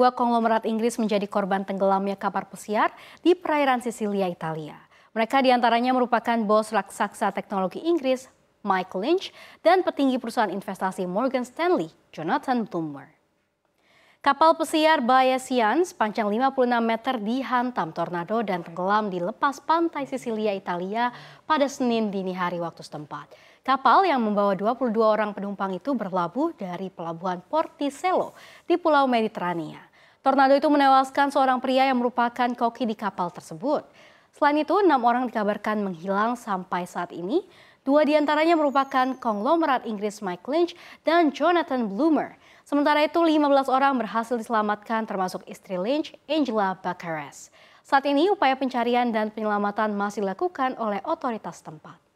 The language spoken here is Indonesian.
dua konglomerat Inggris menjadi korban tenggelamnya kapal pesiar di perairan Sisilia, Italia. Mereka diantaranya merupakan bos raksasa teknologi Inggris Mike Lynch dan petinggi perusahaan investasi Morgan Stanley Jonathan Bloomer. Kapal pesiar Bayesian sepanjang 56 meter dihantam tornado dan tenggelam di lepas pantai Sisilia, Italia pada Senin dini hari waktu setempat. Kapal yang membawa 22 orang penumpang itu berlabuh dari pelabuhan Porticello di Pulau Mediterania. Tornado itu menewaskan seorang pria yang merupakan koki di kapal tersebut. Selain itu, enam orang dikabarkan menghilang sampai saat ini. Dua diantaranya merupakan konglomerat Inggris Mike Lynch dan Jonathan Bloomer. Sementara itu, 15 orang berhasil diselamatkan termasuk istri Lynch, Angela Baccares. Saat ini upaya pencarian dan penyelamatan masih dilakukan oleh otoritas tempat.